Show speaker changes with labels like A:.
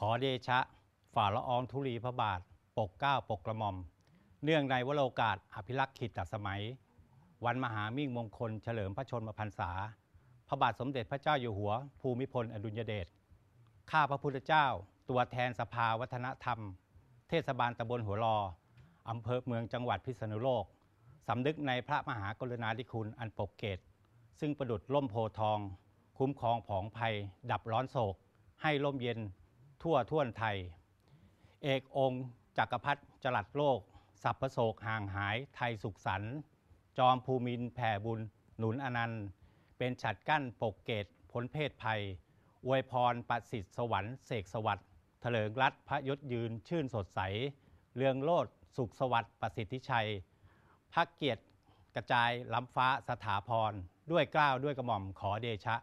A: ขอเดชะฝ่าละอองธุลีพระบาทปกเก้าปกกระหม่อมเนื่องในวโรกาส อภิรักษ์ขิตสมัย วันมหามิ่งมงคลเฉลิมพระชนมพรรษา พระบาทสมเด็จพระเจ้าอยู่หัว ภูมิพลอดุลยเดชข้าพระพุทธเจ้าตัวแทนสภาวัฒนธรรม เทศบาลตำบลหัวรออำเภอเมืองจังหวัดพิษณุโลกสำนึกในพระมหากรุณาธิคุณอันปกเกตซึ่งประดุดล่มโพทอง คุ้มครองผองภัย ดับร้อนโศก ให้ล่มเย็นทั่วท่วนไทย เอกองค์ จักรพรรดิจรัดโลก สัพพโศกห่างหายไทยสุขสันต์จอมภูมินแผ่บุญหนุนอนันต์ เป็นฉัดกั้นปกเกตพ้นเพศภัย อวยพรประสิทธิ์สวรรค์เสกสวัสดิ์เถลิงรัตพระยศยืนชื่นสดใส เรืองโลดสุขสวัสดิ์ประสิทธิชัยพระเกียรติกระจายล้ำฟ้าสถาพร ด้วยกล้าวด้วยกระหม่อมขอเดชะ